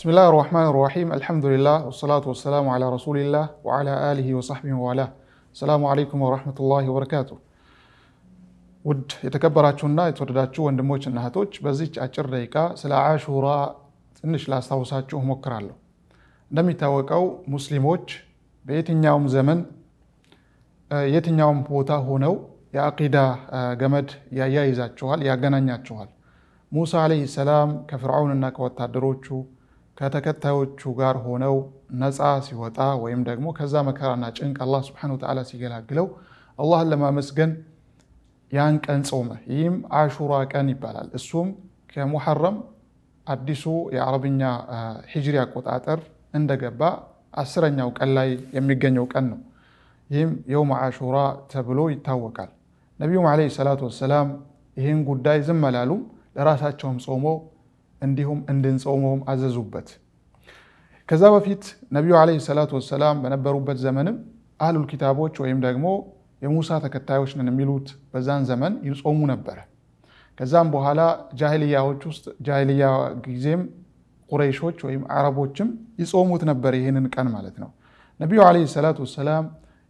بسم الله الرحمن الرحيم الحمد لله والصلاة والسلام على رسول الله وعلى آله وصحبه والاه السلام عليكم ورحمة الله وبركاته ውድ የተከበራችሁና የተወደዳችሁ ወንድሞችና እህቶች በዚች አጭር ደቂቃ ስለ አሹራ ትንሽ ላስታውሳችሁ ሞክራለሁ እንደሚታወቀው ሙስሊሞች በየትኛውም ዘመን የትኛውም ቦታ ሆነው የአቂዳ ገመድ ያያይዛችኋል ያገናኛችኋል ሙሳ አለይህ ሰላም ከፍርዓውንና ከወታደሮቹ ከተከታዮቹ ጋር ሆነው ነፃ ሲወጣ ወይም ደግሞ ከዛ መከራና ጭንቅ አላህ ስብሐነሁ ወተዓላ ሲገላግለው አላህን ለማመስገን ያን ቀን ጾመ። ይህም አሹራ ቀን ይባላል። እሱም ከሙሐረም አዲሱ የአረብኛ ሂጅሪ አቆጣጠር እንደገባ አስረኛው ቀን ላይ የሚገኘው ቀን ነው። ይህም የውም አሹራ ተብሎ ይታወቃል። ነቢዩም ዓለይሂ ሰላቱ ወሰላም ይህን ጉዳይ ዝም አላሉም። ለራሳቸውም ጾመው እንዲሁም እንድንጾመውም አዘዙበት። ከዛ በፊት ነቢዩ ዓለይሂ ሰላቱ ወሰላም በነበሩበት ዘመንም አህሉል ኪታቦች ወይም ደግሞ የሙሳ ተከታዮች ነን የሚሉት በዛን ዘመን ይጾሙ ነበረ። ከዛም በኋላ ጃሂልያዎች ውስጥ ጃሂልያ ጊዜም ቁረይሾች ወይም አረቦችም ይጾሙት ነበር፣ ይህንን ቀን ማለት ነው። ነቢዩ ዓለይሂ ሰላቱ ወሰላም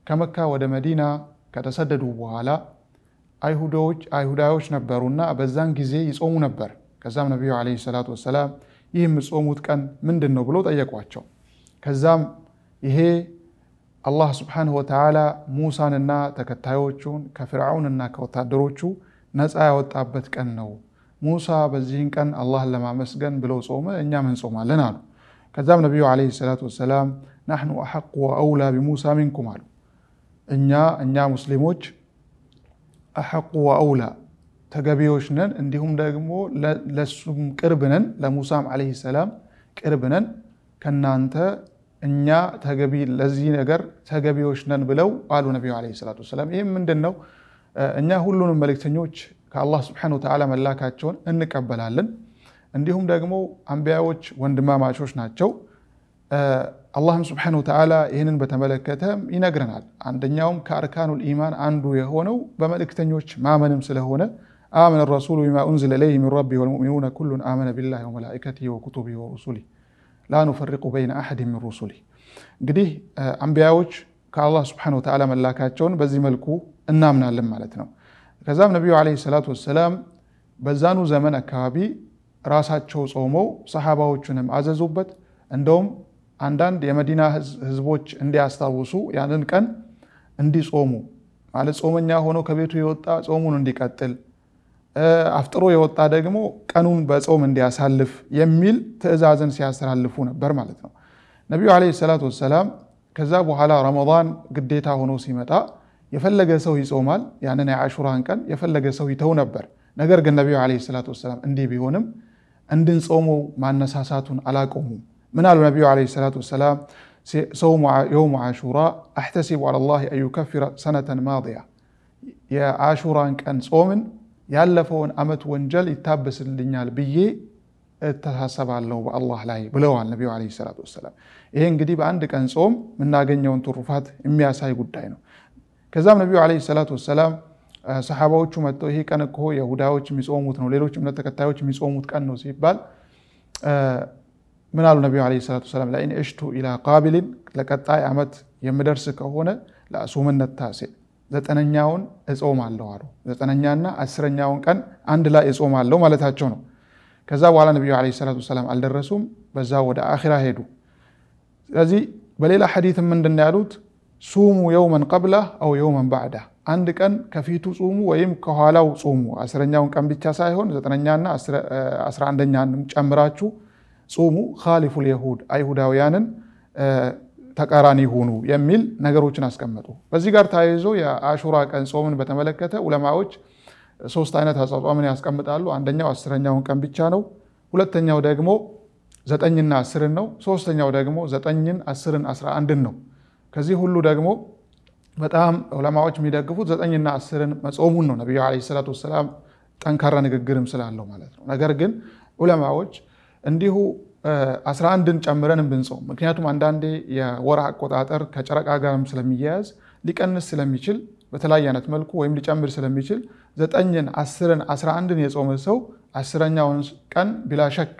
ከመካ ወደ መዲና ከተሰደዱ በኋላ አይሁዳዎች ነበሩና በዛን ጊዜ ይጾሙ ነበር። ከዛም ነቢዩ ዓለይሂ ሰላቱ ወሰላም ይህ የምጾሙት ቀን ምንድን ነው ብሎ ጠየቋቸው። ከዛም ይሄ አላህ ስብሓንሁ ወተዓላ ሙሳንና ተከታዮቹን ከፍርዓውንና ከወታደሮቹ ነፃ ያወጣበት ቀን ነው። ሙሳ በዚህን ቀን አላህን ለማመስገን ብለው ጾመ፣ እኛም እንጾማለን አሉ። ከዛም ነቢዩ ዓለይሂ ሰላቱ ወሰላም ናሕኑ አሐቁ ወአውላ ቢሙሳ ሚንኩም አሉ። እኛ እኛ ሙስሊሞች አሐቁ ወአውላ ተገቢዎች ነን፣ እንዲሁም ደግሞ ለሱም ቅርብ ነን፣ ለሙሳም ዓለይሂ ሰላም ቅርብ ነን። ከእናንተ እኛ ተገቢ ለዚህ ነገር ተገቢዎች ነን ብለው አሉ ነቢዩ ዓለይሂ ሰላቱ ወሰላም። ይህም ምንድን ነው? እኛ ሁሉንም መልእክተኞች ከአላህ ስብሓነ ወተዓላ መላካቸውን እንቀበላለን። እንዲሁም ደግሞ አንቢያዎች ወንድማማቾች ናቸው። አላህም ስብሓነ ወተዓላ ይህንን በተመለከተ ይነግረናል። አንደኛውም ከአርካኑል ኢማን አንዱ የሆነው በመልእክተኞች ማመንም ስለሆነ آمن الرسول بما أنزل إليه من ربه والمؤمنون كل آمن بالله وملائكته وكتبه ورسله لا نفرق بين أحد من رسله قدي أنبياوج كالله سبحانه وتعالى ملاكاتون بزي ملكو النامنا لما لتنا كزام نبي عليه الصلاة والسلام بزانو زمن كابي راسات شو صومو صحابة وشنم عززوبت عندهم عندان دي مدينة هزبوش اندي استاوسو يعني كان اندي صومو على صومن يا هونو كبيتو يوتا صومون اندي كاتل አፍጥሮ የወጣ ደግሞ ቀኑን በጾም እንዲያሳልፍ የሚል ትእዛዝን ሲያስተላልፉ ነበር ማለት ነው። ነቢዩ ዓለይሂ ሰላቱ ወሰላም ከዛ በኋላ ረመዳን ግዴታ ሆኖ ሲመጣ የፈለገ ሰው ይጾማል፣ ያንን የአሹራን ቀን የፈለገ ሰው ይተው ነበር። ነገር ግን ነቢዩ ዓለይሂ ሰላቱ ወሰላም እንዲህ ቢሆንም እንድንጾመው ማነሳሳቱን አላቆሙም። ምን አሉ ነቢዩ ዓለይሂ ሰላቱ ወሰላም? ሰውሙ የውሙ አሹራ አሕተሲቡ ዐለላሂ አን ዩከፊረ ሰነተን ማዲያ የአሹራን ቀን ጾምን ያለፈውን ዓመት ወንጀል ይታበስልኛል ብዬ እተሳሰባለሁ በአላህ ላይ ብለዋል ነቢዩ ዓለይሂ ሰላቱ ወሰላም። ይሄ እንግዲህ በአንድ ቀን ጾም የምናገኘውን ትሩፋት የሚያሳይ ጉዳይ ነው። ከዛም ነቢዩ ዓለይሂ ሰላቱ ወሰላም ሰሓባዎቹ መጥተው ይሄ ቀን እኮ የሁዳዎች የሚጾሙት ነው፣ ሌሎች እምነት ተከታዮች የሚጾሙት ቀን ነው ሲባል ምን አሉ ነቢዩ ዓለይሂ ሰላቱ ወሰላም? ለኢን እሽቱ ኢላ ቃቢልን ለቀጣይ ዓመት የምደርስ ከሆነ ለአሱምነት ታሴ ዘጠነኛውን እጾም አለው አሉ። ዘጠነኛና አስረኛውን ቀን አንድ ላይ እጾም አለው ማለታቸው ነው። ከዛ በኋላ ነቢዩ ዓለይሂ ሰላቱ ወሰላም አልደረሱም፣ በዛ ወደ አኺራ ሄዱ። ስለዚህ በሌላ ሐዲት ምንድን ያሉት ሱሙ የውመን ቀብላ አው የውመን ባዕዳ፣ አንድ ቀን ከፊቱ ጹሙ ወይም ከኋላው ጹሙ። አስረኛውን ቀን ብቻ ሳይሆን ዘጠነኛና አስራ አንደኛንም ጨምራችሁ ጹሙ። ካሊፉል የሁድ አይሁዳውያንን ተቃራኒ ሆኑ የሚል ነገሮችን አስቀመጡ። በዚህ ጋር ተያይዞ የአሹራ ቀን ጾምን በተመለከተ ዑለማዎች ሶስት አይነት አጻጻምን ያስቀምጣሉ። አንደኛው አስረኛውን ቀን ብቻ ነው። ሁለተኛው ደግሞ ዘጠኝና አስርን ነው። ሶስተኛው ደግሞ ዘጠኝን፣ አስርን፣ አስራ አንድን ነው። ከዚህ ሁሉ ደግሞ በጣም ዑለማዎች የሚደግፉት ዘጠኝና አስርን መጾሙን ነው። ነቢዩ ዓለይሂ ሰላቱ ወሰላም ጠንካራ ንግግርም ስላለው ማለት ነው። ነገር ግን ዑለማዎች እንዲሁ 11ን ጨምረን ብንጾም ምክንያቱም አንዳንዴ የወር አቆጣጠር ከጨረቃ ጋርም ስለሚያያዝ ሊቀንስ ስለሚችል በተለያየ አይነት መልኩ ወይም ሊጨምር ስለሚችል ዘጠኝን፣ አስርን፣ አስራ አንድን የጾመ ሰው አስረኛውን ቀን ቢላሸክ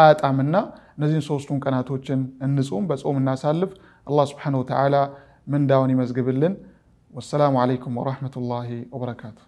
አያጣምና እነዚህን ሶስቱን ቀናቶችን እንጹም፣ በጾም እናሳልፍ። አላህ ስብሓነሁ ወተዓላ ምንዳውን ይመዝግብልን። ወሰላሙ ዓለይኩም ወረሕመቱላሂ ወበረካቱ።